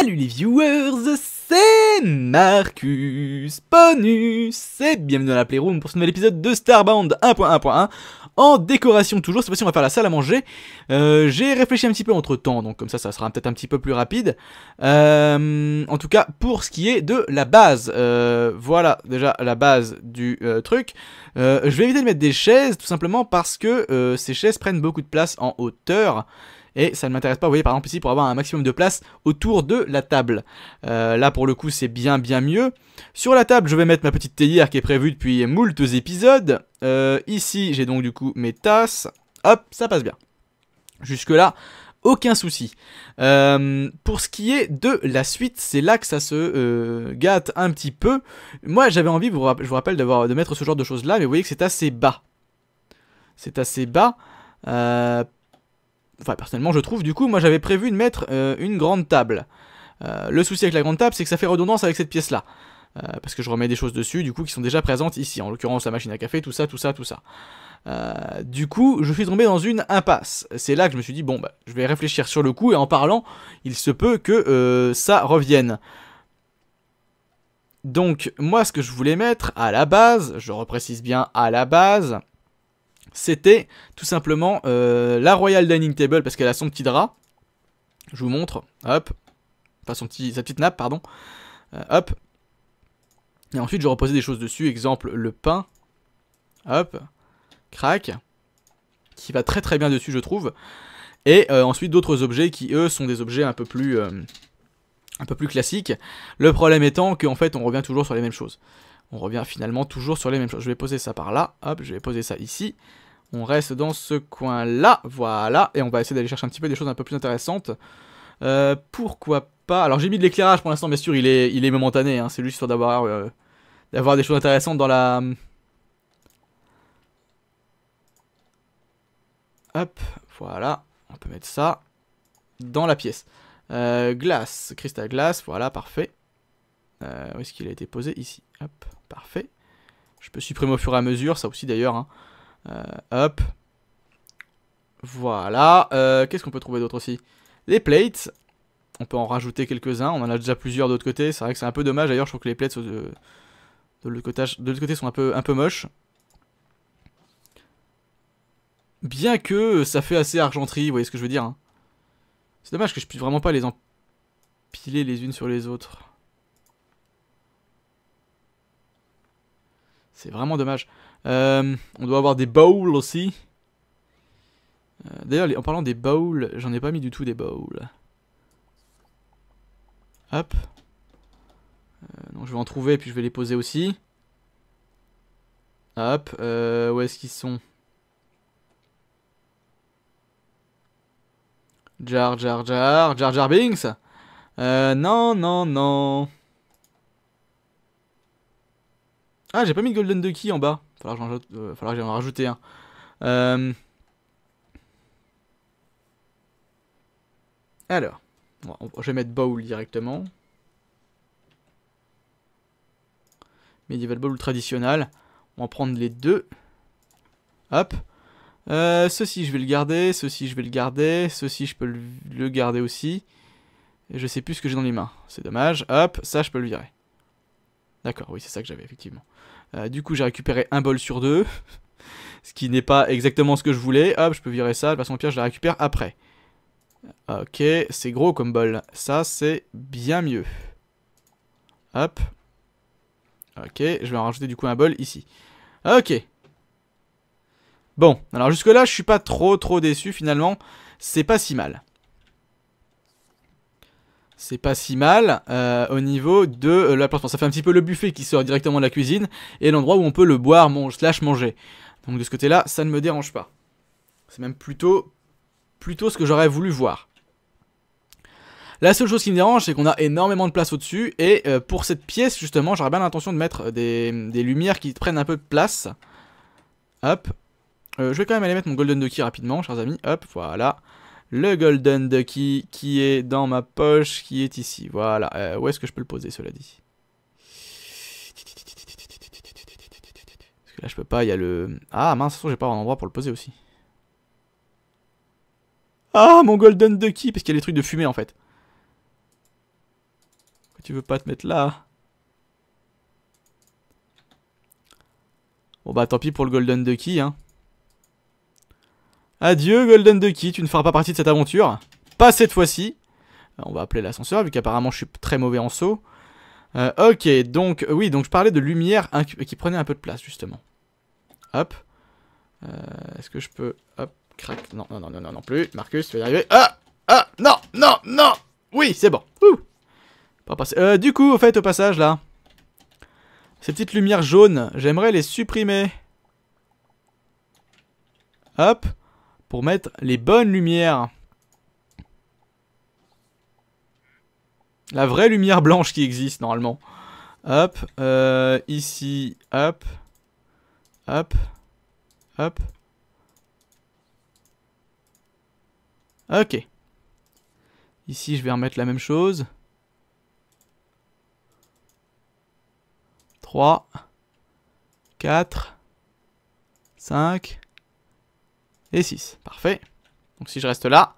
Salut les viewers, c'est Marcus Bonus. et bienvenue dans la Playroom pour ce nouvel épisode de Starbound 1.1.1 en décoration toujours, cette fois-ci on va faire la salle à manger. Euh, j'ai réfléchi un petit peu entre temps, donc comme ça ça sera peut-être un petit peu plus rapide. Euh, en tout cas pour ce qui est de la base, euh, voilà déjà la base du truc. je vais éviter de mettre des chaises tout simplement parce que ces chaises prennent beaucoup de place en hauteur et ça ne m'intéresse pas, vous voyez par exemple ici pour avoir un maximum de place autour de la table. Euh, là pour le coup c'est bien bien mieux. Sur la table je vais mettre ma petite théière qui est prévue depuis moult épisodes. Euh, ici j'ai donc du coup mes tasses, hop ça passe bien. Jusque là, aucun souci. Euh, pour ce qui est de la suite, c'est là que ça se gâte un petit peu. Moi, j'avais envie, je vous rappelle, de mettre ce genre de choses là, mais vous voyez que c'est assez bas. C'est assez bas. Euh, Enfin, personnellement, je trouve, du coup, moi j'avais prévu de mettre euh, une grande table. Euh, le souci avec la grande table, c'est que ça fait redondance avec cette pièce-là. Euh, parce que je remets des choses dessus, du coup, qui sont déjà présentes ici. En l'occurrence, la machine à café, tout ça, tout ça, tout ça. du coup, je suis tombé dans une impasse. C'est là que je me suis dit, bon, bah, je vais réfléchir sur le coup, et en parlant, il se peut que ça revienne. Donc, moi, ce que je voulais mettre à la base, je reprécise bien à la base, c'était tout simplement euh, la Royal Dining Table parce qu'elle a son petit drap. Je vous montre, hop, enfin son petit, sa petite nappe, pardon, euh, hop. Et ensuite, je reposais des choses dessus, exemple le pain, hop, crac, qui va très très bien dessus, je trouve. Et euh, ensuite, d'autres objets qui, eux, sont des objets un peu plus, un peu plus classiques. Le problème étant qu'en fait, on revient toujours sur les mêmes choses on revient finalement toujours sur les mêmes choses. Je vais poser ça par là, hop, je vais poser ça ici. On reste dans ce coin-là, voilà, et on va essayer d'aller chercher un petit peu des choses un peu plus intéressantes. Euh, pourquoi pas Alors j'ai mis de l'éclairage pour l'instant, bien sûr, il est, il est momentané, hein. c'est juste d'avoir euh, d'avoir des choses intéressantes dans la... Hop, voilà, on peut mettre ça dans la pièce. Euh, glace, cristal glace, voilà, parfait. Euh, où est-ce qu'il a été posé Ici. Hop, parfait. Je peux supprimer au fur et à mesure, ça aussi d'ailleurs. Hein. Euh, hop. Voilà. Euh, qu'est-ce qu'on peut trouver d'autre aussi Les plates. On peut en rajouter quelques-uns. On en a déjà plusieurs de l'autre côté. C'est vrai que c'est un peu dommage d'ailleurs. Je trouve que les plates de, de l'autre côté, sont un peu, un peu moches. Bien que ça fait assez argenterie, vous voyez ce que je veux dire. Hein. C'est dommage que je puisse vraiment pas les empiler les unes sur les autres. C'est vraiment dommage. Euh, on doit avoir des bowls aussi. Euh, d'ailleurs, en parlant des bowls, j'en ai pas mis du tout des bowls. Hop. Euh, je vais en trouver, et puis je vais les poser aussi. Hop. où est-ce qu'ils sont Jar Jar Jar, Jar Jar Binks Non, non, non. Ah, j'ai pas mis Golden Ducky en bas. Falloir que j'en rajoute euh, rajouter un. Euh, alors, je vais mettre Bowl directement. Medieval Bowl traditionnel. On va prendre les deux. Hop. Euh, ceci, je vais le garder. Ceci, je vais le garder. Ceci, je peux le garder aussi. je sais plus ce que j'ai dans les mains. C'est dommage. Hop, ça, je peux le virer. D'accord, oui, c'est ça que j'avais, effectivement. Euh, du coup, j'ai récupéré un bol sur deux, ce qui n'est pas exactement ce que je voulais. Hop, je peux virer ça, de toute façon, pire, je la récupère après. Ok, c'est gros comme bol. Ça, c'est bien mieux. Hop. Ok, je vais en rajouter du coup un bol ici. Ok. Bon, alors jusque-là, je suis pas trop trop déçu finalement. C'est pas si mal c'est pas si mal euh, au niveau de euh, la Ça fait un petit peu le buffet qui sort directement de la cuisine et l'endroit où on peut le boire, slash manger. Donc de ce côté-là, ça ne me dérange pas. C'est même plutôt, plutôt ce que j'aurais voulu voir. La seule chose qui me dérange, c'est qu'on a énormément de place au-dessus et euh, pour cette pièce, justement, j'aurais bien l'intention de mettre des, lumières qui prennent un peu de place. Hop. je vais quand même aller mettre mon Golden Ducky rapidement, chers amis. Hop, voilà le Golden Ducky qui est dans ma poche, qui est ici. Voilà. Euh, où est-ce que je peux le poser, cela dit Parce que là, je peux pas. Il y a le. Ah mince, j'ai pas un endroit pour le poser aussi. Ah, mon Golden Ducky Parce qu'il y a les trucs de fumée en fait. tu veux pas te mettre là Bon bah tant pis pour le Golden Ducky, hein. Adieu Golden Ducky, tu ne feras pas partie de cette aventure. Pas cette fois-ci. Euh, on va appeler l'ascenseur vu qu'apparemment je suis très mauvais en saut. Euh, ok, donc oui, donc je parlais de lumière qui prenait un peu de place justement. Hop. Euh, est-ce que je peux... Hop, crac. Non, non, non, non, non, plus. Marcus, tu vas y arriver. Ah Ah Non, non, non Oui, c'est bon. Pas du coup, au fait, au passage là. Ces petites lumières jaunes, j'aimerais les supprimer. Hop pour mettre les bonnes lumières. La vraie lumière blanche qui existe normalement. Hop, euh, ici, hop, hop, hop. Ok. Ici, je vais remettre la même chose. 3, 4, 5, et 6. Parfait. Donc si je reste là.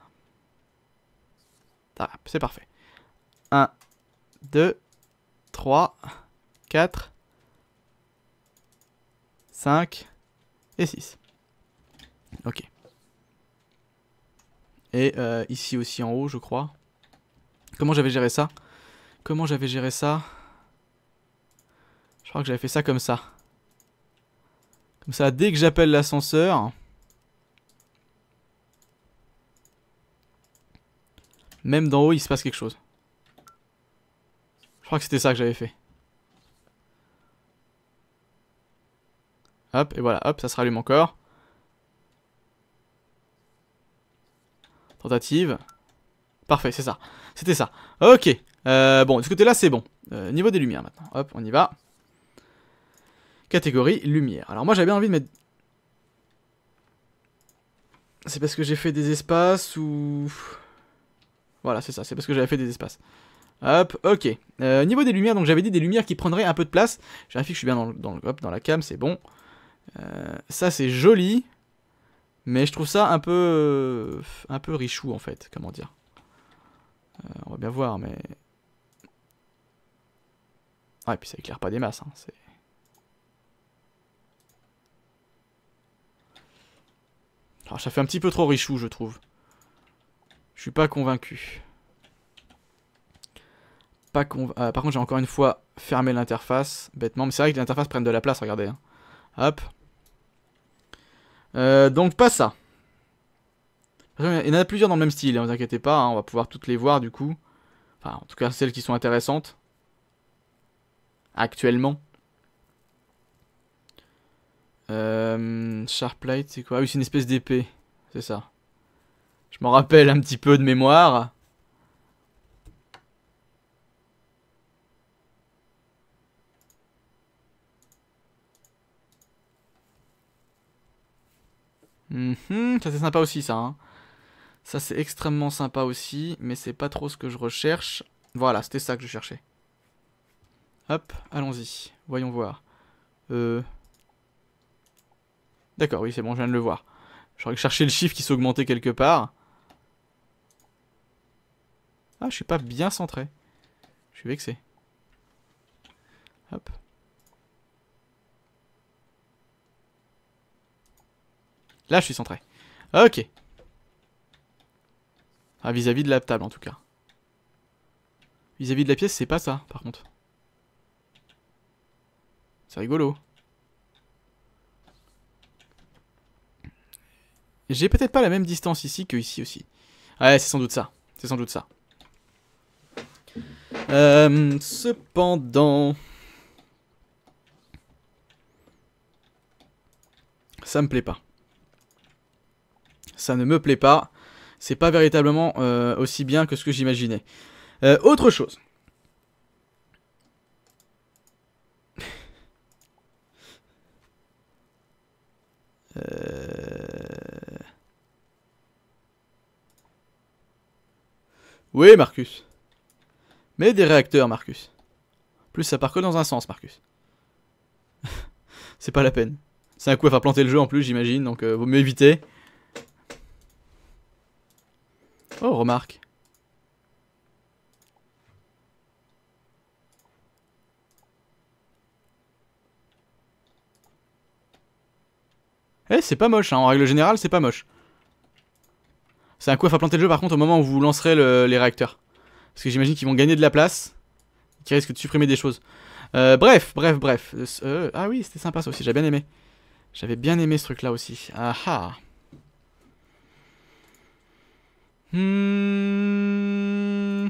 C'est parfait. 1, 2, 3, 4, 5 et 6. Ok. Et euh, ici aussi en haut, je crois. Comment j'avais géré ça Comment j'avais géré ça Je crois que j'avais fait ça comme ça. Comme ça, dès que j'appelle l'ascenseur, Même d'en haut, il se passe quelque chose. Je crois que c'était ça que j'avais fait. Hop, et voilà, hop, ça se rallume encore. Tentative. Parfait, c'est ça. C'était ça. Ok. Euh, bon, de ce côté-là, c'est bon. Euh, niveau des lumières, maintenant. Hop, on y va. Catégorie lumière. Alors moi, j'avais bien envie de mettre... C'est parce que j'ai fait des espaces Où... Voilà, c'est ça, c'est parce que j'avais fait des espaces. Hop, ok. Euh, niveau des lumières, donc j'avais dit des lumières qui prendraient un peu de place. J'arrive que je suis bien dans, dans, la cam, c'est bon. Euh, ça, c'est joli. Mais je trouve ça un peu... Un peu richou, en fait, comment dire. Euh, on va bien voir, mais... Ah, et puis ça éclaire pas des masses, hein, c'est... Alors, ça fait un petit peu trop richou, je trouve. Je suis pas convaincu. Pas euh, par contre, j'ai encore une fois fermé l'interface, bêtement. Mais c'est vrai que l'interface prenne de la place, regardez. Hein. Hop. Euh, donc, pas ça. Il y en a plusieurs dans le même style, ne hein, vous inquiétez pas. Hein, on va pouvoir toutes les voir, du coup. Enfin, en tout cas, celles qui sont intéressantes. Actuellement. Euh, Sharp Light, c'est quoi ah Oui, c'est une espèce d'épée. C'est ça. Je m'en rappelle un petit peu de mémoire. Mhm, ça c'est sympa aussi ça. Hein. Ça c'est extrêmement sympa aussi, mais c'est pas trop ce que je recherche. Voilà, c'était ça que je cherchais. Hop, allons-y. Voyons voir. Euh. D'accord, oui, c'est bon, je viens de le voir. J'aurais cherché le chiffre qui s'augmentait quelque part. Ah, je suis pas bien centré. Je suis vexé. Hop. Là, je suis centré. Ok. Ah, vis-à-vis de la table, en tout cas. Vis-à-vis de la pièce, c'est pas ça, par contre. C'est rigolo. J'ai peut-être pas la même distance ici que ici aussi. Ouais, c'est sans doute ça. C'est sans doute ça. Euh, cependant... Ça me plaît pas. Ça ne me plaît pas. C'est pas véritablement euh, aussi bien que ce que j'imaginais. Euh, autre chose. Oui, Marcus. Mais des réacteurs, Marcus. Plus ça part que dans un sens, Marcus. c'est pas la peine. C'est un coup à faire planter le jeu en plus, j'imagine, donc euh, vaut mieux éviter. Oh, remarque. Eh, c'est pas moche, hein. en règle générale, c'est pas moche. C'est un coup à faire planter le jeu par contre au moment où vous lancerez les réacteurs. Parce que j'imagine qu'ils vont gagner de la place, Qui risquent de supprimer des choses. Euh, bref, bref, bref. Euh, euh, ah oui, c'était sympa ça aussi, j'avais bien aimé. J'avais bien aimé ce truc-là aussi. Ah ah. Hmm.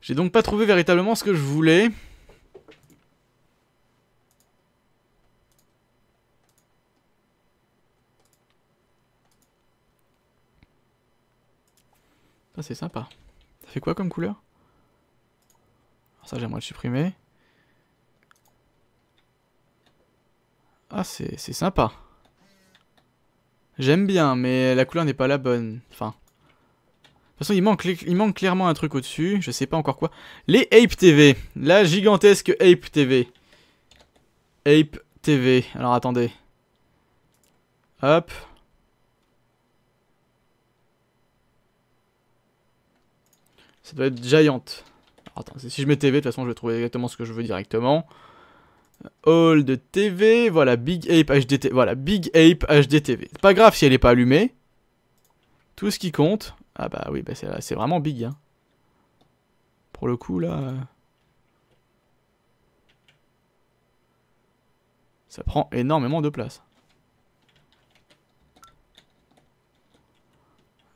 J'ai donc pas trouvé véritablement ce que je voulais. Ah, c'est sympa. Ça fait quoi comme couleur Ça j'aimerais le supprimer. Ah c'est sympa. J'aime bien, mais la couleur n'est pas la bonne. Enfin. De toute façon, il manque, il manque clairement un truc au-dessus. Je sais pas encore quoi. Les Ape TV. La gigantesque Ape TV. Ape TV. Alors attendez. Hop. Ça doit être Giant. Attends, si je mets TV, de toute façon, je vais trouver exactement ce que je veux directement. Hold de TV, voilà, Big Ape HDTV. Voilà, Big Ape HDTV. C'est pas grave si elle est pas allumée. Tout ce qui compte. Ah bah oui, bah c'est vraiment big. Hein. Pour le coup, là. Euh, ça prend énormément de place.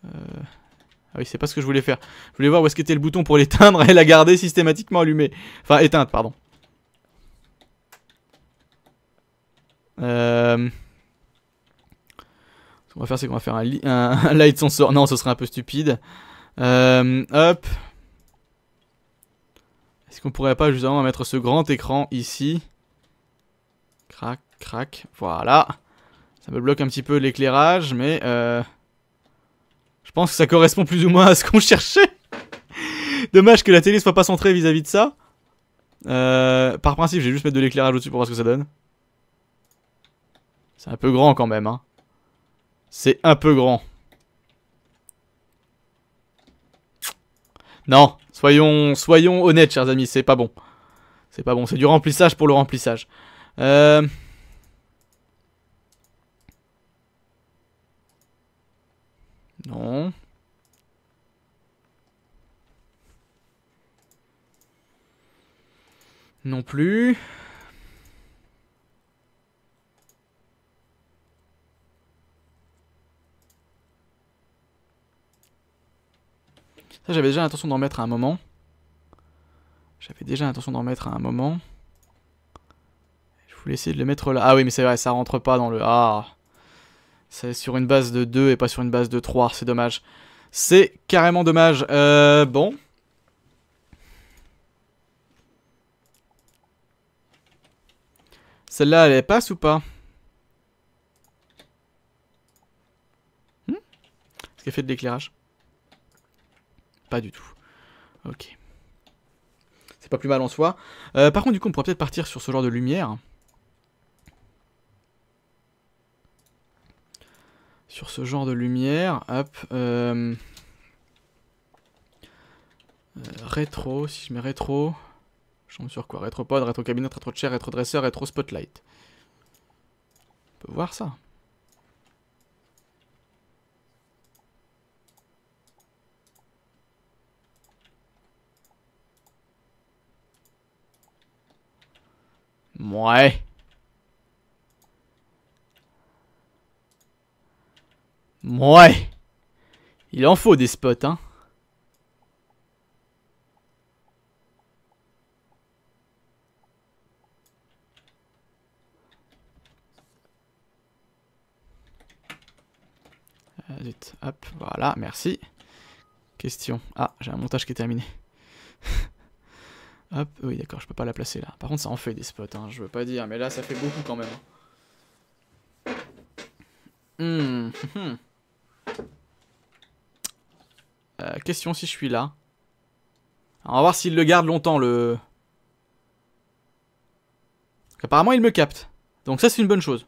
Euh. Ah oui, c'est pas ce que je voulais faire. Je voulais voir où est-ce qu'était le bouton pour l'éteindre et la garder systématiquement allumée. Enfin, éteinte, pardon. Euh... Ce qu'on va faire, c'est qu'on va faire un, light sensor. Non, ce serait un peu stupide. Euh, hop. Est-ce qu'on pourrait pas justement mettre ce grand écran ici Crac, crac, voilà. Ça me bloque un petit peu l'éclairage, mais... Euh... Je pense que ça correspond plus ou moins à ce qu'on cherchait. Dommage que la télé soit pas centrée vis-à-vis de ça. Euh, par principe, je vais juste mettre de l'éclairage au-dessus pour voir ce que ça donne. C'est un peu grand quand même. Hein. C'est un peu grand. Non, soyons, soyons honnêtes, chers amis, c'est pas bon. C'est pas bon, c'est du remplissage pour le remplissage. Euh... Non. Non plus. Ça, j'avais déjà l'intention d'en mettre à un moment. J'avais déjà l'intention d'en mettre à un moment. Je voulais essayer de le mettre là. Ah oui, mais c'est vrai, ça rentre pas dans le... Ah c'est sur une base de 2 et pas sur une base de 3, c'est dommage. C'est carrément dommage. Euh, bon. Celle-là, elle passe ou pas hmm Est-ce qu'elle fait de l'éclairage Pas du tout. Ok. C'est pas plus mal en soi. Euh, par contre, du coup, on pourrait peut-être partir sur ce genre de lumière. sur ce genre de lumière. Hop. Euh, euh, rétro, si je mets rétro. Je tombe sur quoi Rétropod, rétro cabinet, rétro chair, rétro dresseur, rétro spotlight. On peut voir ça. Ouais. Ouais. Il en faut des spots, hein. Euh, hop, voilà, merci. Question. Ah, j'ai un montage qui est terminé. hop, oui, d'accord, je peux pas la placer là. Par contre, ça en fait des spots, hein, je veux pas dire, mais là, ça fait beaucoup quand même. Hein. Hmm, hmm, hmm. Euh, question si je suis là. On va voir s'il le garde longtemps, le... apparemment, il me capte. Donc ça, c'est une bonne chose.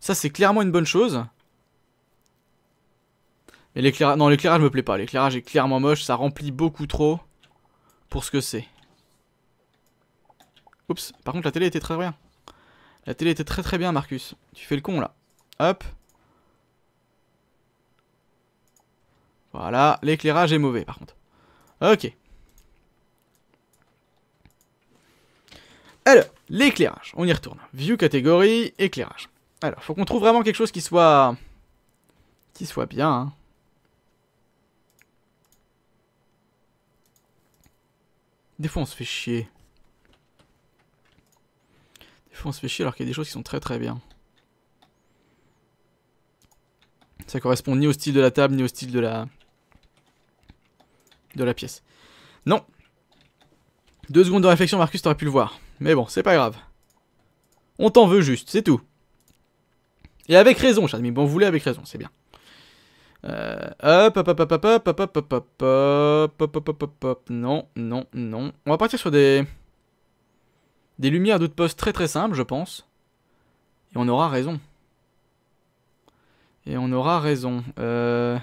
Ça, c'est clairement une bonne chose. Mais l'éclairage... Non, l'éclairage me plaît pas. L'éclairage est clairement moche. Ça remplit beaucoup trop pour ce que c'est. Oups. Par contre, la télé était très bien. La télé était très très bien, Marcus. Tu fais le con, là. Hop. Voilà, l'éclairage est mauvais par contre. Ok. Alors, l'éclairage, on y retourne. View catégorie, éclairage. Alors, faut qu'on trouve vraiment quelque chose qui soit... Qui soit bien, hein. Des fois on se fait chier. Des fois on se fait chier alors qu'il y a des choses qui sont très très bien. Ça correspond ni au style de la table, ni au style de la, de la pièce. Non Deux secondes de réflexion, Marcus, t'aurais pu le voir. Mais bon, c'est pas grave. On t'en veut juste, c'est tout. Et avec raison, cher Bon, vous voulez avec raison, c'est bien. hop, hop, hop, hop, hop, hop, hop, hop, hop, hop, hop, hop, Non, non, non. On va partir sur des... Des lumières d'autres postes très très simples, je pense. Et on aura raison. Et on aura raison. Euh...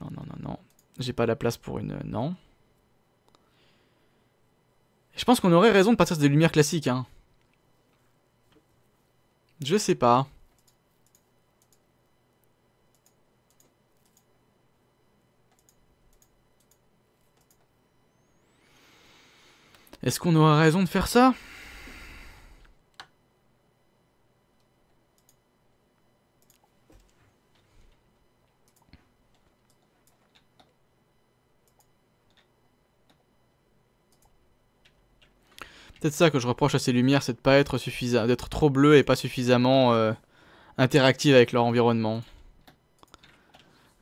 Non, non, non, non. J'ai pas la place pour une... Euh, non. Je pense qu'on aurait raison de partir des lumières classiques, hein. Je sais pas. Est-ce qu'on aura raison de faire ça peut-être ça que je reproche à ces lumières, c'est pas être suffisant, d'être trop bleu et pas suffisamment euh, interactive avec leur environnement.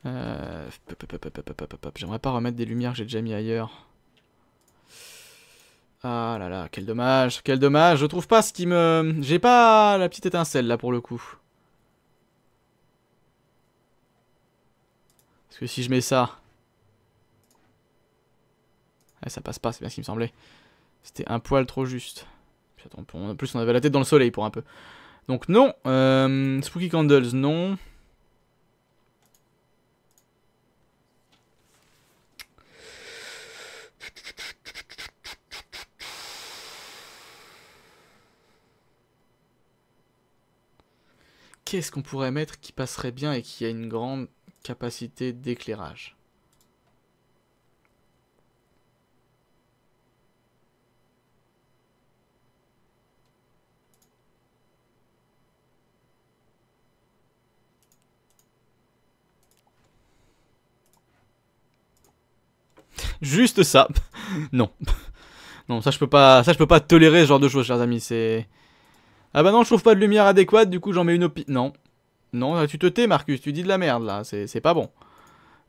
Euh, J'aimerais pas remettre des lumières que j'ai déjà mis ailleurs. Ah là là, quel dommage, quel dommage. Je trouve pas ce qui me... J'ai pas la petite étincelle là pour le coup. Parce que si je mets ça... ça passe pas, c'est bien ce qui me semblait. C'était un poil trop juste. en plus, on avait la tête dans le soleil pour un peu. Donc non. Euh, Spooky Candles, non. Qu'est-ce qu'on pourrait mettre qui passerait bien et qui a une grande capacité d'éclairage Juste ça. non. Non, ça je peux pas, ça je peux pas tolérer ce genre de choses, chers amis. C'est ah bah non, je trouve pas de lumière adéquate, du coup j'en mets une au Non, non, tu te tais, Marcus. Tu dis de la merde là. C'est pas bon.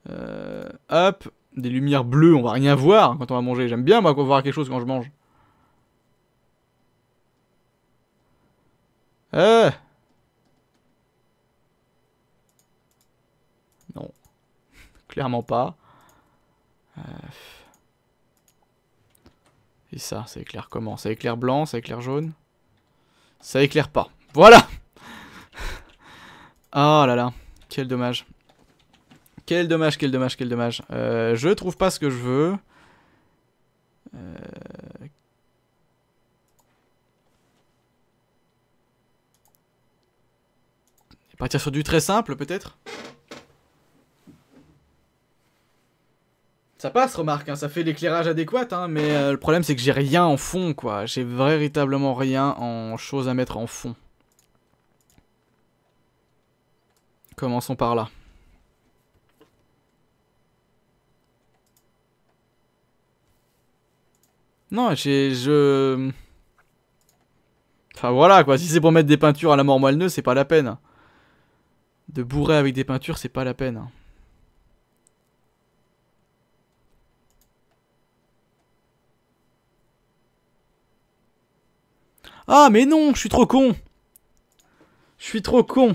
Euh, hop, des lumières bleues, on va rien voir quand on va manger. J'aime bien moi voir quelque chose quand je mange. Euh. Non, clairement pas. Et ça, ça éclaire comment Ça éclaire blanc, ça éclaire jaune Ça éclaire pas. Voilà Oh là là, quel dommage. Quel dommage, quel dommage, quel dommage. Euh, je trouve pas ce que je veux. Euh, partir sur du très simple peut-être Ça passe, remarque, hein, ça fait l'éclairage adéquat, hein, mais euh, le problème c'est que j'ai rien en fond, quoi. J'ai véritablement rien en chose à mettre en fond. Commençons par là. Non, j'ai... je... Enfin voilà quoi, si c'est pour mettre des peintures à la mort moelle c'est pas la peine. De bourrer avec des peintures, c'est pas la peine. Ah, mais non, je suis trop con. Je suis trop con.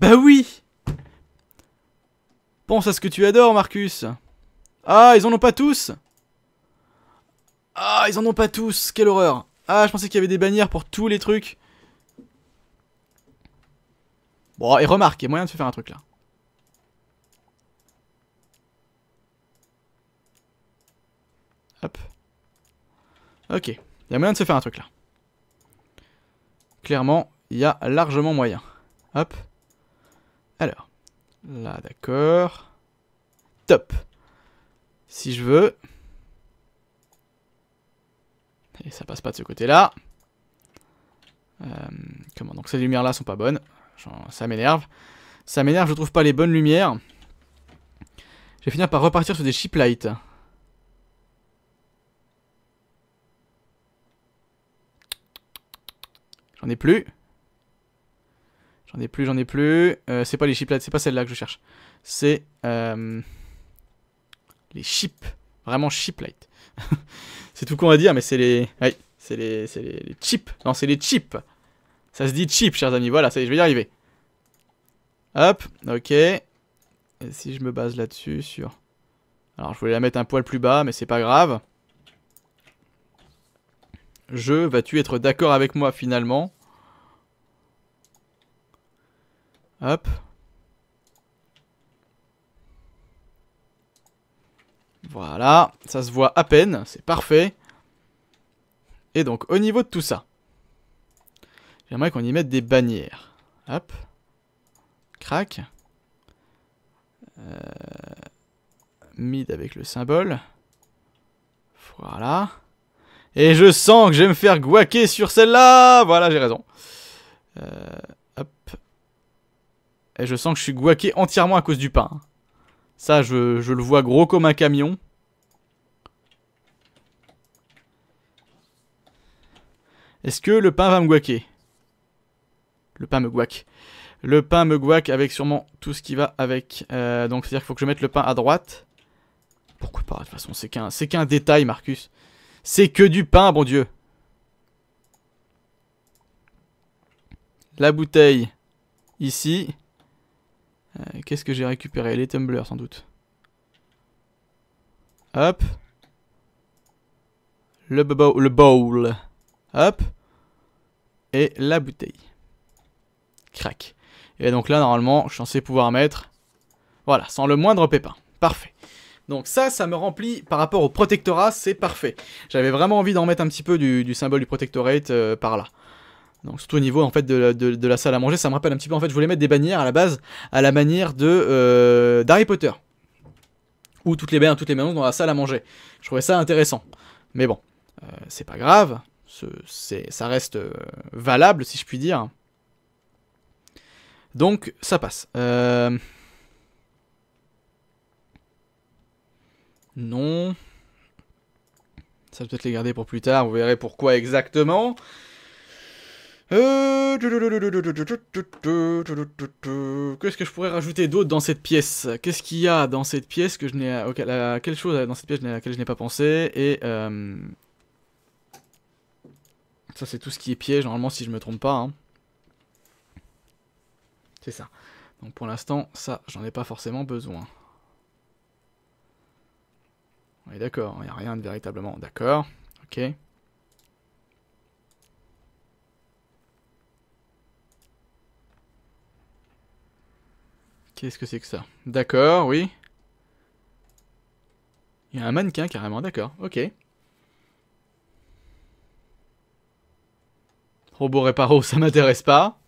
Bah oui. Pense à ce que tu adores, Marcus. Ah, ils en ont pas tous. Ah, ils en ont pas tous. Quelle horreur. Ah, je pensais qu'il y avait des bannières pour tous les trucs. Bon, et remarque, il y a moyen de se faire un truc là. Hop. Ok. Il y a moyen de se faire un truc là clairement, il y a largement moyen. Hop. Alors. Là, d'accord. Top. Si je veux. Et ça passe pas de ce côté-là. Euh, comment Donc ces lumières-là sont pas bonnes. ça m'énerve. Ça m'énerve, je trouve pas les bonnes lumières. Je vais finir par repartir sur des chip lights. J'en ai plus. J'en ai plus, j'en ai plus. Euh, c'est pas les chiplates, c'est pas celle-là que je cherche. C'est euh, les chips. Vraiment chiplight. c'est tout con va dire, mais c'est les... c'est les, c'est les, chips. Non, c'est les chips. Ça se dit chip, chers amis. Voilà, ça je vais y arriver. Hop, ok. Et si je me base là-dessus, sur... Alors, je voulais la mettre un poil plus bas, mais c'est pas grave. Je, vas-tu être d'accord avec moi finalement Hop. Voilà, ça se voit à peine, c'est parfait. Et donc au niveau de tout ça, j'aimerais qu'on y mette des bannières. Hop. Crac. Euh, mid avec le symbole. Voilà. Et je sens que je vais me faire guaquer sur celle-là Voilà, j'ai raison. Euh, hop. Et je sens que je suis guaqué entièrement à cause du pain. Ça, je, le vois gros comme un camion. Est-ce que le pain va me guaquer Le pain me guaque. Le pain me guaque avec sûrement tout ce qui va avec. Euh, donc, c'est-à-dire qu'il faut que je mette le pain à droite. Pourquoi pas De toute façon, c'est qu'un détail, Marcus. C'est que du pain, bon Dieu. La bouteille, ici. Euh, qu'est-ce que j'ai récupéré Les tumblers, sans doute. Hop. Le, le bowl. Hop. Et la bouteille. Crac. Et donc là, normalement, je suis censé pouvoir mettre... Voilà, sans le moindre pépin. Parfait. Donc ça, ça me remplit par rapport au protectorat, c'est parfait. J'avais vraiment envie d'en mettre un petit peu du, symbole du protectorate euh, par là. Donc surtout au niveau en fait de la, salle à manger, ça me rappelle un petit peu en fait, je voulais mettre des bannières à la base à la manière de euh, d'Harry Potter ou toutes les bains, toutes les maisons dans la salle à manger. Je trouvais ça intéressant. Mais bon, euh, c'est pas grave, ça reste valable si je puis dire. Donc ça passe. Non. Ça peut-être les garder pour plus tard, vous verrez pourquoi exactement. Euh, qu'est-ce que je pourrais rajouter d'autre dans cette pièce Qu'est-ce qu'il y a dans cette pièce que je n'ai à... chose dans cette pièce à laquelle je n'ai pas pensé Et euh, ça c'est tout ce qui est piège normalement si je me trompe pas. Hein. C'est ça. Donc pour l'instant ça j'en ai pas forcément besoin. On est d'accord, il n'y a rien de véritablement. D'accord, ok. Qu'est-ce que c'est que ça D'accord, oui. Il y a un mannequin carrément, d'accord, ok. Robot réparo, ça m'intéresse pas.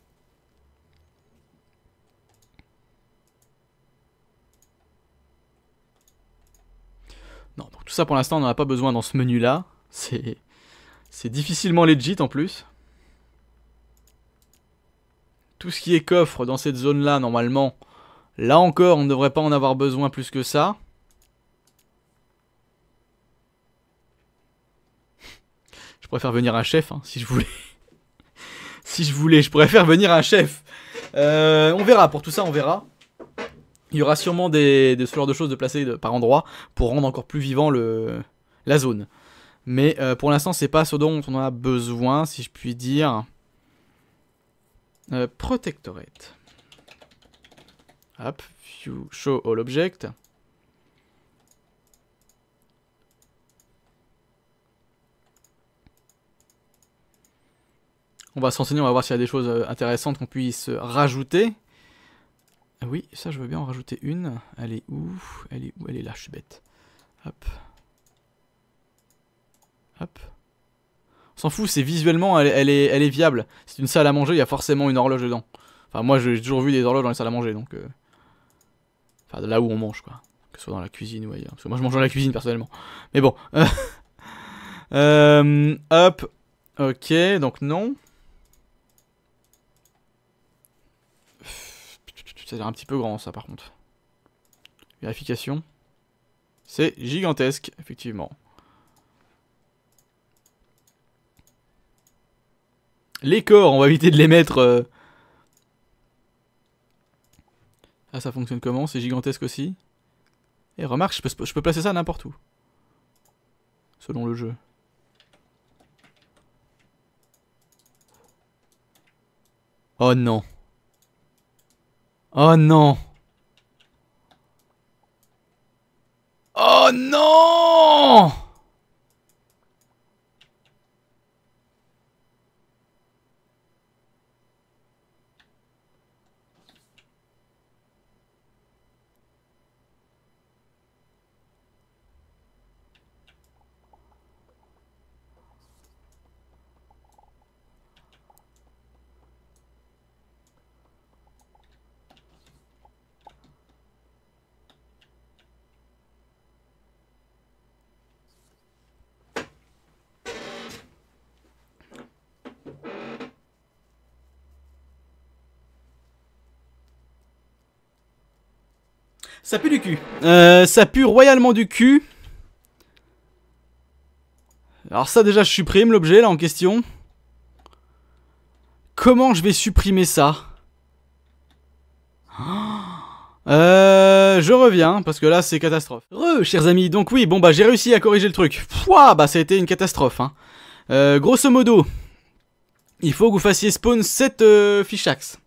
pour l'instant on n'en a pas besoin dans ce menu là. C'est difficilement legit en plus. Tout ce qui est coffre dans cette zone là normalement, là encore on ne devrait pas en avoir besoin plus que ça. Je préfère venir un chef hein, si je voulais. si je voulais, je préfère venir un chef. Euh, on verra, pour tout ça on verra. Il y aura sûrement des, de ce genre de choses de placer par endroits pour rendre encore plus vivant le, la zone. Mais euh, pour l'instant, c'est pas ce dont on a besoin, si je puis dire. Euh, protectorate. Hop, show all object. On va s'enseigner, on va voir s'il y a des choses euh, intéressantes qu'on puisse rajouter. Ah oui, ça je veux bien en rajouter une. Elle est où Elle est où Elle est là, je suis bête. Hop. Hop. On s'en fout, c'est visuellement, elle, est, elle est viable. C'est une salle à manger, il y a forcément une horloge dedans. Enfin, moi j'ai toujours vu des horloges dans les salles à manger, donc... Euh, enfin, là où on mange, quoi. Que ce soit dans la cuisine ou ailleurs. Parce que moi je mange dans la cuisine, personnellement. Mais bon. Euh, hop. Ok, donc non. Ça a l'air un petit peu grand ça par contre. Vérification. C'est gigantesque, effectivement. Les corps, on va éviter de les mettre... Euh. Ah, ça fonctionne comment C'est gigantesque aussi. Et eh, remarque, je peux placer ça n'importe où. Selon le jeu. Oh non Oh non Oh non Ça pue du cul. Euh, ça pue royalement du cul. Alors ça déjà je supprime l'objet là en question. Comment je vais supprimer ça euh, je reviens parce que là c'est catastrophe. Re, chers amis, donc oui, bon bah j'ai réussi à corriger le truc. Pouah, bah ça a été une catastrophe. Hein. Euh, grosso modo, il faut que vous fassiez spawn cette euh, axe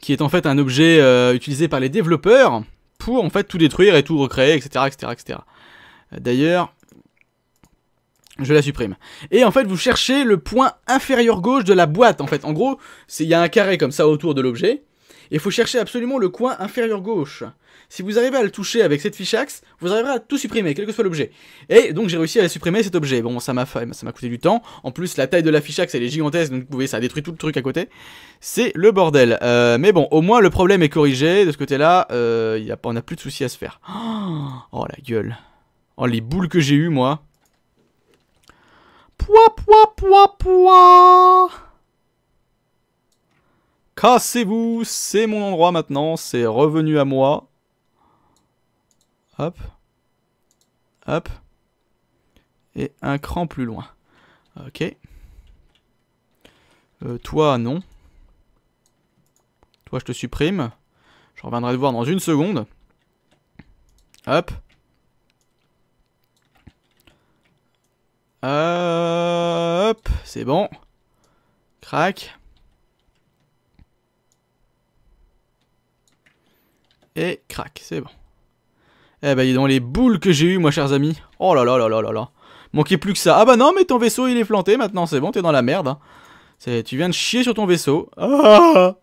qui est en fait un objet euh, utilisé par les développeurs pour en fait tout détruire et tout recréer, etc. etc., etc. D'ailleurs, je la supprime. Et en fait, vous cherchez le point inférieur gauche de la boîte, en fait. En gros, il y a un carré comme ça autour de l'objet, il faut chercher absolument le coin inférieur gauche. Si vous arrivez à le toucher avec cette fiche axe, vous arriverez à tout supprimer, quel que soit l'objet. Et donc j'ai réussi à supprimer cet objet. Bon, ça m'a coûté du temps. En plus, la taille de la fiche axe, elle est gigantesque, donc vous voyez, ça a détruit tout le truc à côté. C'est le bordel. Euh, mais bon, au moins le problème est corrigé. De ce côté-là, euh, a, on n'a plus de soucis à se faire. Oh, oh la gueule. Oh les boules que j'ai eues, moi. Pouah, pouah, pouah, pouah. Cassez-vous, c'est mon endroit maintenant, c'est revenu à moi. Hop. Hop. Et un cran plus loin. Ok. Euh, toi, non. Toi, je te supprime. Je reviendrai te voir dans une seconde. Hop. Hop, c'est bon. Crac. Et crac, c'est bon. Eh ben, dis dans les boules que j'ai eues, moi, chers amis. Oh là là là là là là. Manquait plus que ça. Ah bah non, mais ton vaisseau, il est planté maintenant, c'est bon, t'es dans la merde. Hein. tu viens de chier sur ton vaisseau. Ah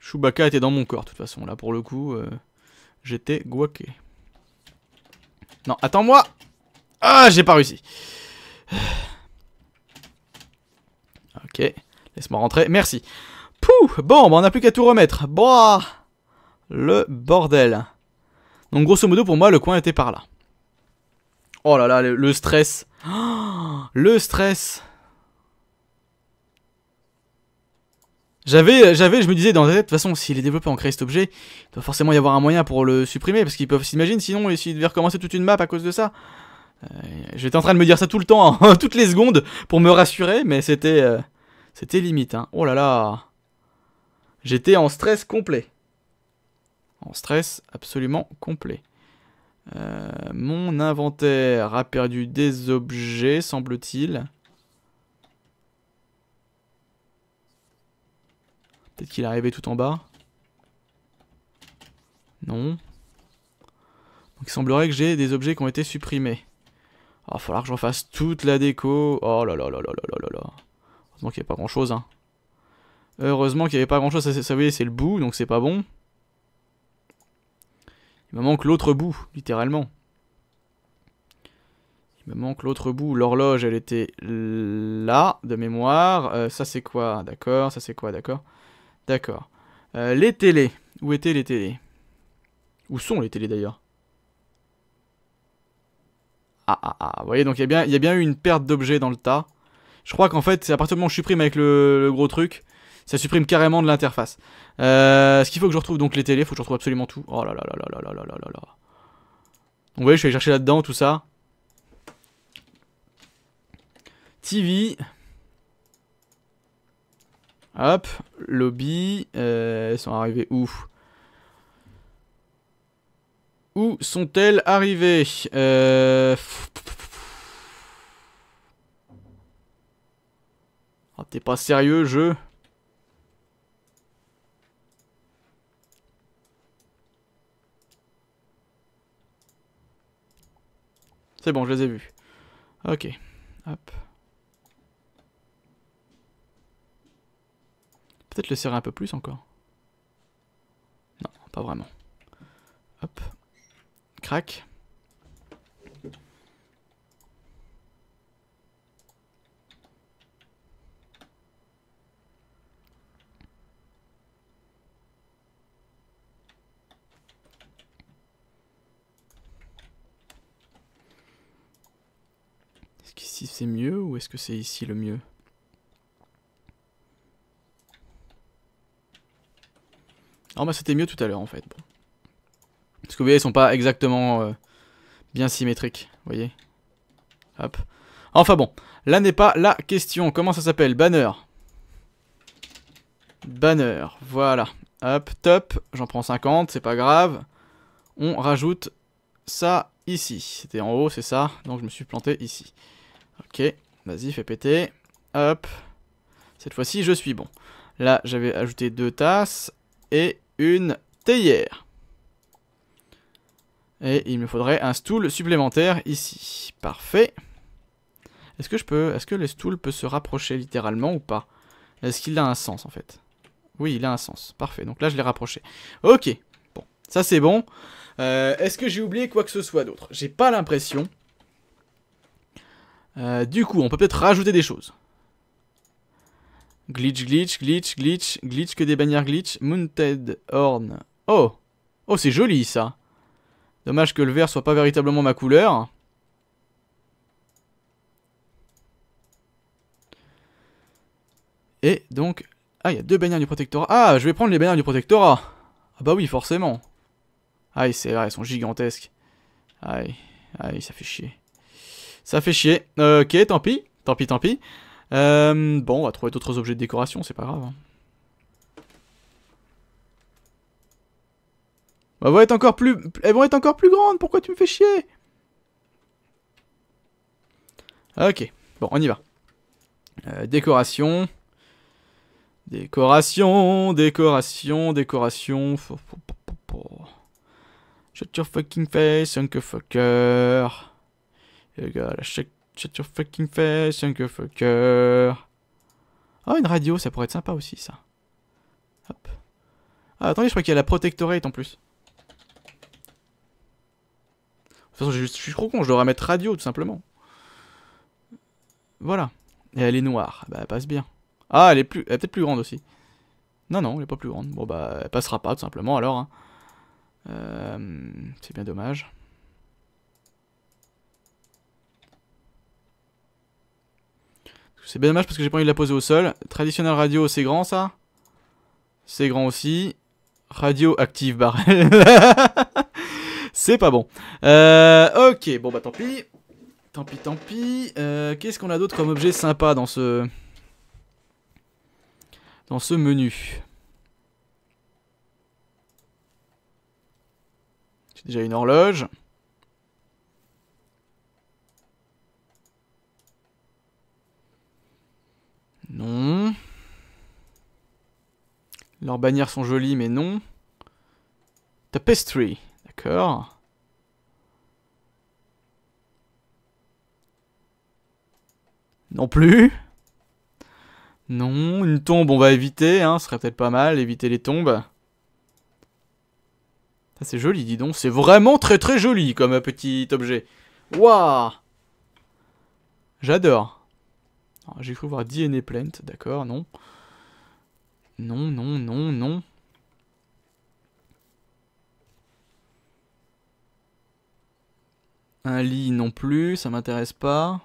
Chewbacca était dans mon corps, de toute façon. Là, pour le coup, euh, j'étais guaqué. Non, attends-moi Ah, j'ai pas réussi. Ok, laisse-moi rentrer. Merci. Pouh Bon, bah on n'a plus qu'à tout remettre. Boah Le bordel. Donc grosso modo, pour moi, le coin était par là. Oh là là, le, stress. le stress. J'avais, j'avais, je me disais dans la tête, de toute façon, s'il est développé en créé cet objet, il doit forcément y avoir un moyen pour le supprimer, parce qu'ils peuvent, s'imaginer, sinon, ils devaient recommencer toute une map à cause de ça. Euh, j'étais en train de me dire ça tout le temps, toutes les secondes, pour me rassurer, mais c'était, euh, c'était limite. Hein. Oh là là. J'étais en stress complet. En stress absolument complet. Euh, mon inventaire a perdu des objets, semble-t-il. Peut-être qu'il est arrivé tout en bas. Non. Donc il semblerait que j'ai des objets qui ont été supprimés. il va ah, falloir que je refasse toute la déco. Oh là là là là là là là là. Heureusement qu'il n'y a pas grand-chose, hein. Heureusement qu'il n'y avait pas grand chose, ça, vous voyez, c'est le bout, donc c'est pas bon. Il me manque l'autre bout, littéralement. Il me manque l'autre bout. L'horloge, elle était là, de mémoire. Euh, ça, c'est quoi D'accord, ça, c'est quoi D'accord. D'accord. Euh, les télés. Où étaient les télés Où sont les télés, d'ailleurs Ah, ah, ah. Vous voyez, donc il y, a bien, eu une perte d'objets dans le tas. Je crois qu'en fait, c'est à partir du moment où je supprime avec le gros truc, ça supprime carrément de l'interface. Euh, ce qu'il faut que je retrouve donc les télés, faut que je retrouve absolument tout. Oh là là là là là là là là là. vous voyez, je vais allé chercher là-dedans tout ça. TV. Hop, lobby. Euh, elles sont arrivées où Où sont-elles arrivées euh... Oh, t'es pas sérieux, jeu C'est bon, je les ai vus. Ok. Hop. Peut-être le serrer un peu plus encore. Non, pas vraiment. Hop. Crac. c'est mieux ou est-ce que c'est ici le mieux Non ah bah c'était mieux tout à l'heure en fait. Parce que vous voyez, ils sont pas exactement euh, bien symétriques, vous voyez. Hop. Enfin bon, là n'est pas la question. Comment ça s'appelle Banner. Banner, voilà. Hop, top. J'en prends 50, c'est pas grave. On rajoute ça ici. C'était en haut, c'est ça. Donc je me suis planté ici. Ok, vas-y, fais péter. Hop. Cette fois-ci, je suis bon. Là, j'avais ajouté deux tasses et une théière. Et il me faudrait un stool supplémentaire ici. Parfait. Est-ce que je peux... Est-ce que le stool peut se rapprocher littéralement ou pas Est-ce qu'il a un sens, en fait Oui, il a un sens. Parfait. Donc là, je l'ai rapproché. Ok. Bon. Ça, c'est bon. Euh, est-ce que j'ai oublié quoi que ce soit d'autre J'ai pas l'impression. Euh, du coup, on peut peut-être rajouter des choses. Glitch, glitch, glitch, glitch, glitch, que des bannières glitch. Mounted Horn. Oh Oh, c'est joli, ça Dommage que le vert soit pas véritablement ma couleur. Et donc... Ah, il y a deux bannières du protectorat. Ah, je vais prendre les bannières du protectorat Ah bah oui, forcément Ah, c'est vrai, elles sont gigantesques. Aïe, aïe, ça fait chier. Ça fait chier. Euh, ok, tant pis. Tant pis, tant pis. Euh, bon, on va trouver d'autres objets de décoration, c'est pas grave. Elles vont être encore plus... Elles vont être encore plus grandes, pourquoi tu me fais chier Ok, bon, on y va. Euh, décoration. Décoration, décoration, décoration. Shut your fucking face, que fucker. Gars, shut your fucking face, young fucker. Oh, ah, une radio, ça pourrait être sympa aussi, ça. Hop. Ah, attendez, je crois qu'il y a la Protectorate en plus. De toute façon, je, suis trop con, je devrais mettre radio, tout simplement. Voilà. Et elle est noire. Ah, bah, elle passe bien. Ah, elle est, plus... Elle est peut-être plus grande aussi. Non, non, elle est pas plus grande. Bon, bah, elle passera pas, tout simplement, alors. Hein. Euh, c'est bien dommage. C'est bien dommage parce que j'ai pas envie de la poser au sol. Traditionnel radio, c'est grand ça C'est grand aussi. Radio active barre. c'est pas bon. Euh, ok, bon bah tant pis. Tant pis, tant pis. Euh, qu'est-ce qu'on a d'autre comme objet sympa dans ce... Dans ce menu J'ai déjà une horloge. Non. Leurs bannières sont jolies, mais non. Tapestry, d'accord. Non plus. Non, une tombe, on va éviter, hein, ce serait peut-être pas mal, éviter les tombes. c'est joli, dis donc, c'est vraiment très très joli comme petit objet. Waouh J'adore. Ah, j'ai cru voir DNA Plant, d'accord, non. Non, non, non, non. Un lit non plus, ça m'intéresse pas.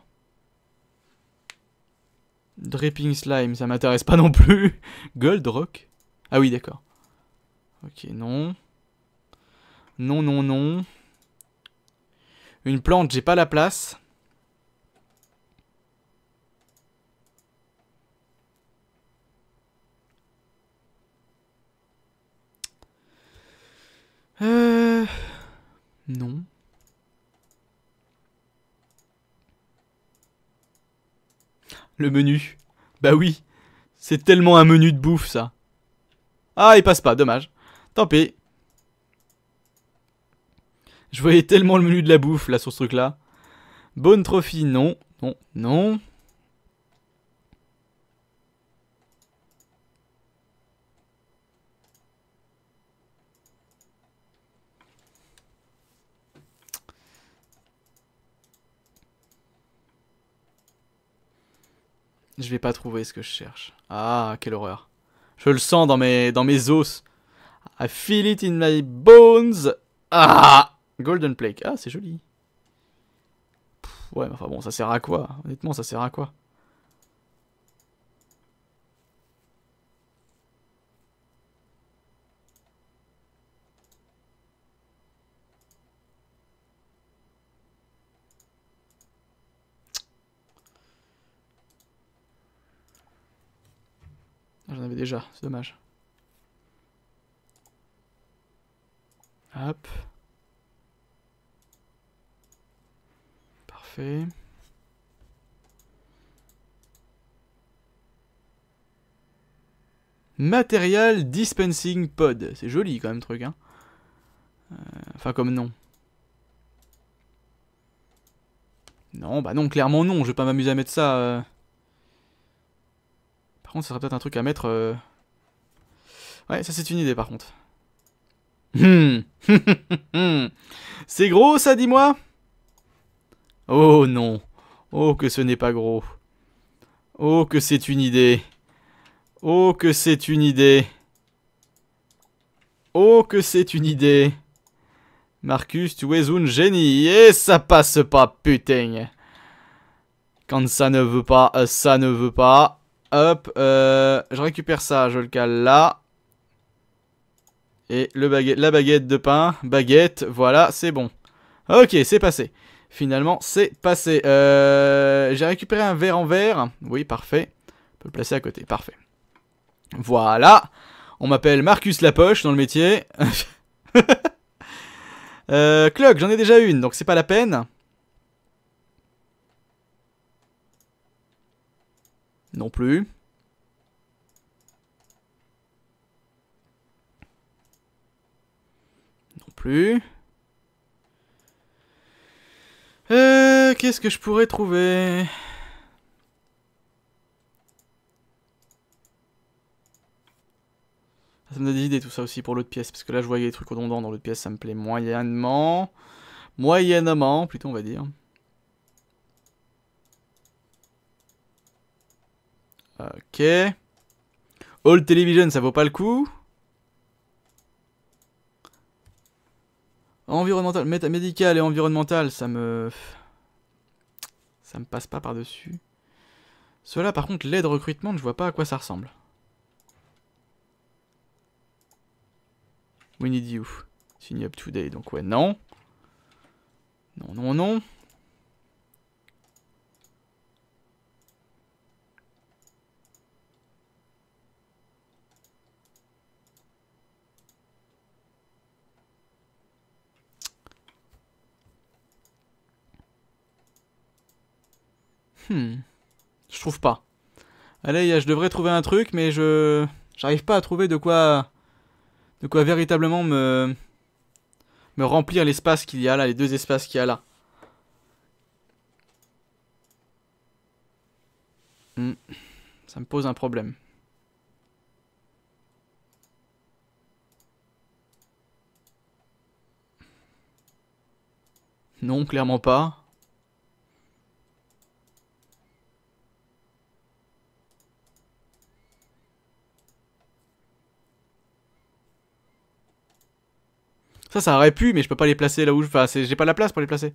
Dripping Slime, ça m'intéresse pas non plus. Gold Rock. Ah oui, d'accord. Ok, non. Non, non, non. Une plante, j'ai pas la place. Euh... Non. Le menu. Bah oui. C'est tellement un menu de bouffe, ça. Ah, il passe pas, dommage. Tant pis. Je voyais tellement le menu de la bouffe, là, sur ce truc-là. Bonne trophy, non. Non, non. Je vais pas trouver ce que je cherche. Ah, quelle horreur. Je le sens dans mes, dans mes os. I feel it in my bones. Ah Golden Plague. Ah, c'est joli. ouais, mais enfin bon, ça sert à quoi Honnêtement, ça sert à quoi Ah, j'en avais déjà, c'est dommage. Hop. Parfait. Material Dispensing Pod. C'est joli quand même truc, hein. Euh, enfin comme nom. Non, bah non, clairement non, je vais pas m'amuser à mettre ça... Euh ça serait peut-être un truc à mettre... Euh, ouais, ça c'est une idée par contre. Hmm. c'est gros ça, dis-moi Oh non. Oh que ce n'est pas gros. Oh que c'est une idée. Oh que c'est une idée. Oh que c'est une idée. Marcus, tu es un génie. Et ça passe pas, putain. Quand ça ne veut pas, ça ne veut pas. Hop, euh, je récupère ça, je le cale là. Et le baguette, la baguette de pain, baguette, voilà, c'est bon. Ok, c'est passé. Finalement, c'est passé. Euh, j'ai récupéré un verre en verre. Oui, parfait. On peut le placer à côté, parfait. Voilà. On m'appelle Marcus Lapoche dans le métier. euh, j'en ai déjà une, donc c'est pas la peine. Non plus. Non plus. Euh, Qu'est-ce que je pourrais trouver ah, Ça me donne des idées tout ça aussi pour l'autre pièce, parce que là je voyais des trucs redondants dans l'autre pièce, ça me plaît moyennement. Moyennement, plutôt on va dire. Ok. All Television, ça vaut pas le coup. Environnemental, médical et environnemental, ça me... Ça me passe pas par-dessus. Cela, par contre, l'aide recrutement, je vois pas à quoi ça ressemble. We need you. sign up today, donc ouais, non. Non, non, non. Hmm. Je trouve pas. Allez, je devrais trouver un truc, mais je... J'arrive pas à trouver de quoi... De quoi véritablement me... Me remplir l'espace qu'il y a là, les deux espaces qu'il y a là. Hmm. Ça me pose un problème. Non, clairement pas. Ça, ça aurait pu, mais je peux pas les placer là où je... Enfin, j'ai pas la place pour les placer.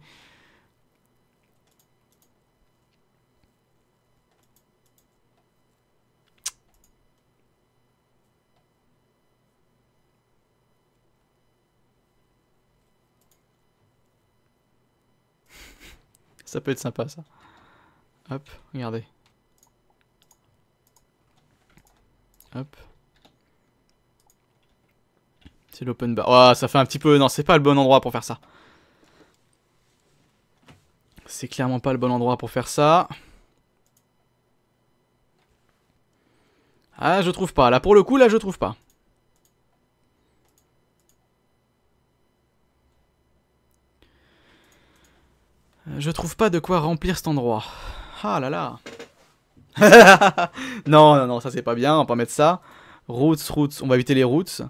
Ça peut être sympa ça. Hop, regardez. Hop. C'est l'open bar. Oh, ça fait un petit peu... Non, c'est pas le bon endroit pour faire ça. C'est clairement pas le bon endroit pour faire ça. Ah, je trouve pas. Là, pour le coup, là, je trouve pas. Je trouve pas de quoi remplir cet endroit. Ah là là. non, non, non, ça c'est pas bien, on va pas mettre ça. Routes, routes, on va éviter les routes.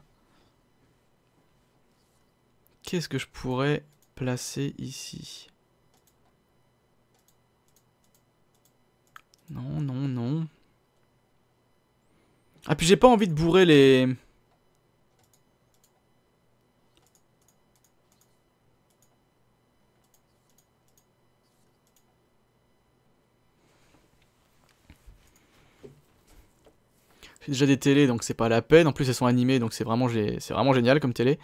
Qu'est-ce que je pourrais placer ici Non, non, non. Ah, puis j'ai pas envie de bourrer les... J'ai déjà des télés, donc c'est pas la peine. En plus, elles sont animées, donc c'est vraiment, vraiment génial comme télé.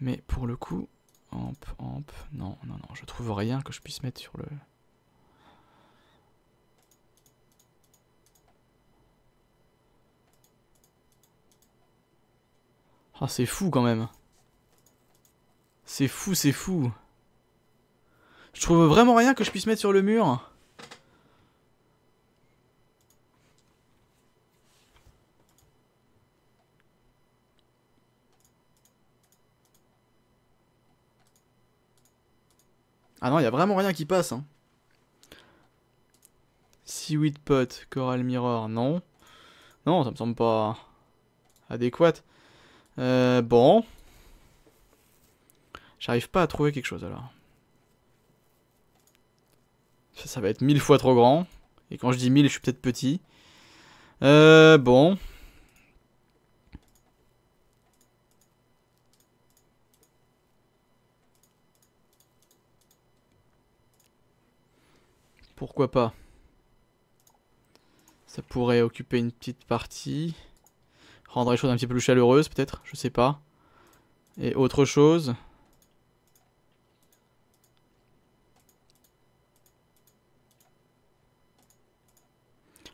Mais pour le coup, amp, amp, non, non, non, je trouve rien que je puisse mettre sur le... Ah, c'est fou quand même. C'est fou, c'est fou. Je trouve vraiment rien que je puisse mettre sur le mur. Ah non, il y a vraiment rien qui passe. Hein. Seaweed Pot, Coral Mirror, non. Non, ça me semble pas adéquat. Euh, bon. J'arrive pas à trouver quelque chose alors. Ça, ça va être mille fois trop grand. Et quand je dis mille, je suis peut-être petit. Euh, bon. Pourquoi pas Ça pourrait occuper une petite partie. Rendre les choses un petit peu plus chaleureuses peut-être, je sais pas. Et autre chose...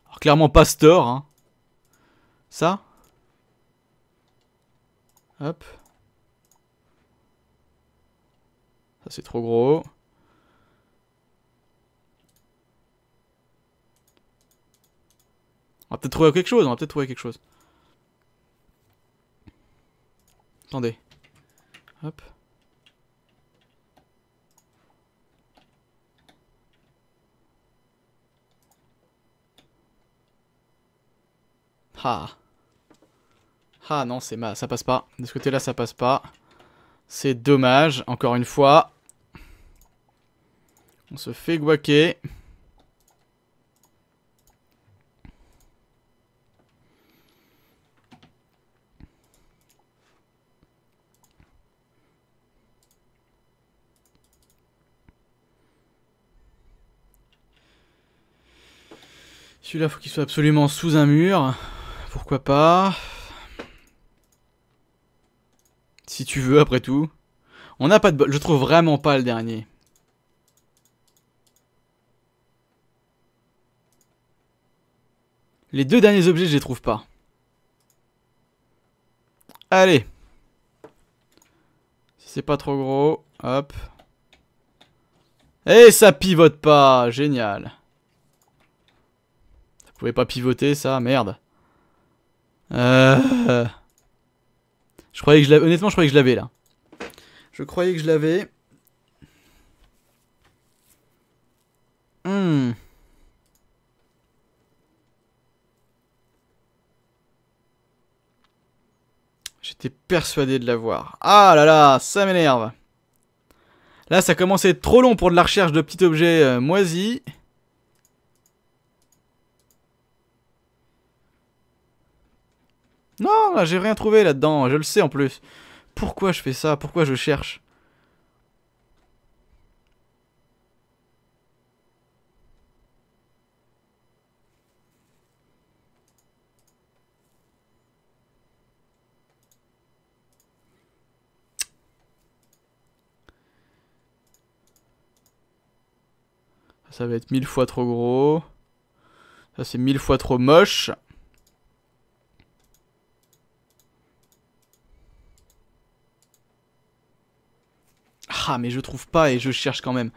Alors clairement pasteur, hein. Ça Hop. Ça c'est trop gros. On va peut-être trouver quelque chose, on va peut-être trouver quelque chose. Attendez. Hop. Ah. Ah non, c'est ma... ça passe pas. De ce côté-là, ça passe pas. C'est dommage, encore une fois. On se fait guaquer. Celui-là, faut qu'il soit absolument sous un mur. Pourquoi pas Si tu veux, après tout. On n'a pas de bol. Je trouve vraiment pas le dernier. Les deux derniers objets, je les trouve pas. Allez. Si c'est pas trop gros, hop. Et eh, ça pivote pas, génial. Je pouvais pas pivoter ça, merde. Euh... Je croyais que je Honnêtement, je croyais que je l'avais là. Je croyais que je l'avais. Hmm. J'étais persuadé de l'avoir. Ah là là, ça m'énerve. Là, ça commence à être trop long pour de la recherche de petits objets euh, moisis. Non, là, j'ai rien trouvé là-dedans, je le sais en plus. Pourquoi je fais ça Pourquoi je cherche Ça va être mille fois trop gros. Ça c'est mille fois trop moche. Ah, mais je trouve pas et je cherche quand même.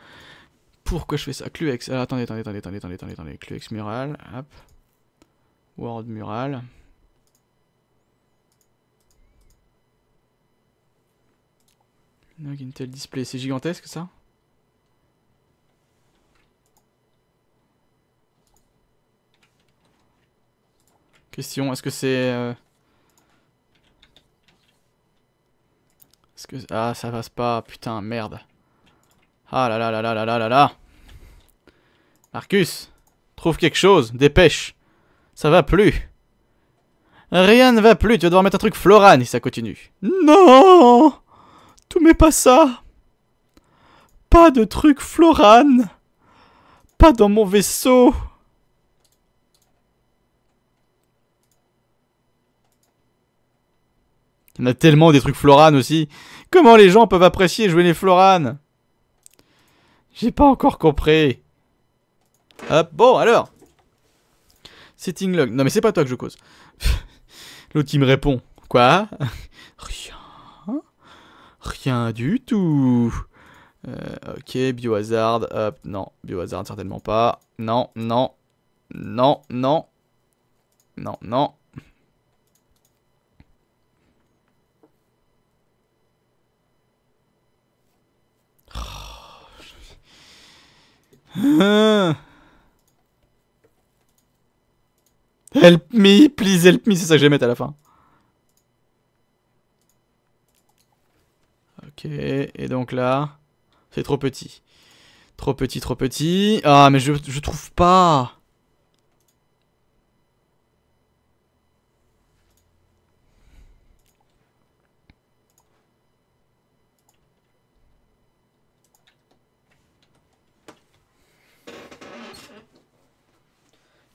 Pourquoi je fais ça Cluex. attendez, attendez, attendez, attendez, attendez, attendez, attendez. Cluex mural. Hop. World mural. Nog Intel display. C'est gigantesque ça Question, est-ce que c'est. Euh, Ah, ça passe pas, putain, merde. Ah là là là là là là là là Marcus Trouve quelque chose, dépêche Ça va plus Rien ne va plus, tu vas devoir mettre un truc Florane si ça continue. Non Tout mets pas ça Pas de truc Floran Pas dans mon vaisseau Il y en a tellement des trucs floranes aussi. Comment les gens peuvent apprécier jouer les Floran J'ai pas encore compris. Hop, bon alors. Setting log. Non mais c'est pas toi que je cause. L'autre qui me répond. Quoi Rien. Rien du tout. Euh, ok, biohazard. Hop, non. Biohazard certainement pas. Non, non. Non, non. Non, non. Help me, please help me, c'est ça que je vais mettre à la fin. Ok, et donc là, c'est trop petit. Trop petit, trop petit. Ah, mais je trouve pas.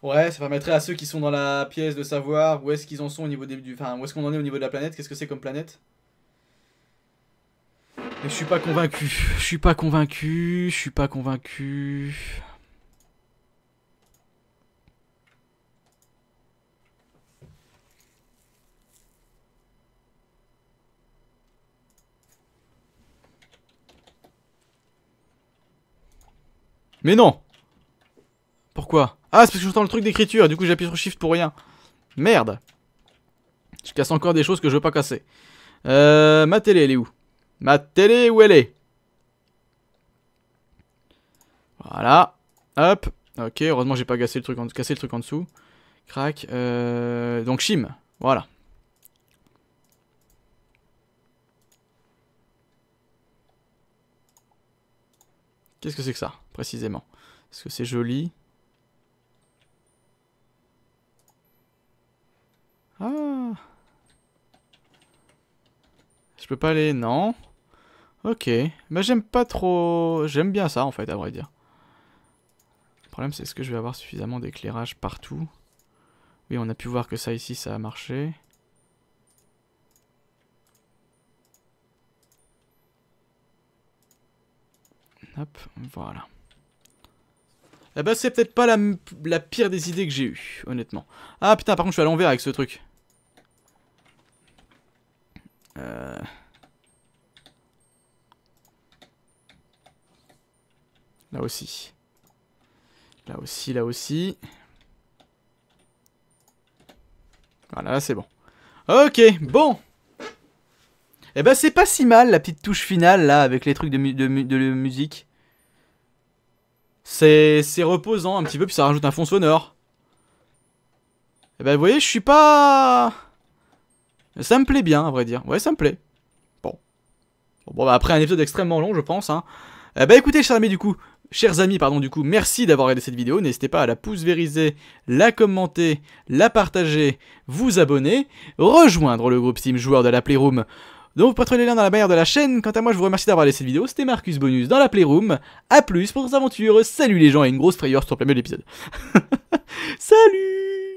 Ouais, ça permettrait à ceux qui sont dans la pièce de savoir où est-ce qu'ils en sont au niveau du, enfin, où est-ce qu'on en est au niveau de la planète, qu'est-ce que c'est comme planète. Mais je suis pas convaincu, je suis pas convaincu, je suis pas convaincu. Mais non pourquoi Ah, c'est parce que j'entends le truc d'écriture, du coup j'appuie sur Shift pour rien. Merde Je casse encore des choses que je veux pas casser. Euh, ma télé, elle est où Ma télé, où elle est Voilà. Hop. Ok, heureusement j'ai pas cassé le truc en, le truc en dessous. Crac. Euh, donc Shim. Voilà. Qu'est-ce que c'est que ça, précisément Est-ce que c'est joli Ah. Je peux pas aller, non. Ok. Bah j'aime pas trop... J'aime bien ça en fait, à vrai dire. Le problème c'est est-ce que je vais avoir suffisamment d'éclairage partout Oui, on a pu voir que ça ici, ça a marché. Hop, voilà. Eh bah c'est peut-être pas la, la, pire des idées que j'ai eues, honnêtement. Ah putain, par contre je suis à l'envers avec ce truc. Là aussi. Là aussi, là aussi. Voilà, c'est bon. Ok, bon Et eh ben c'est pas si mal la petite touche finale là avec les trucs de, musique. C'est reposant un petit peu puis ça rajoute un fond sonore. Et eh ben vous voyez, je suis pas... Ça me plaît bien à vrai dire. Ouais, ça me plaît. Bon. Bon, bah, après un épisode extrêmement long je pense. Hein. Eh ben écoutez cher ami du coup, Chers amis, pardon du coup, merci d'avoir regardé cette vidéo. N'hésitez pas à la pouce vériser, la commenter, la partager, vous abonner, rejoindre le groupe Steam Joueur de la Playroom donc vous trouver les liens dans la barre de la chaîne. Quant à moi, je vous remercie d'avoir regardé cette vidéo. C'était Marcus Bonus dans la Playroom. A plus pour vos aventures. Salut les gens et une grosse frayeur sur le premier épisode. Salut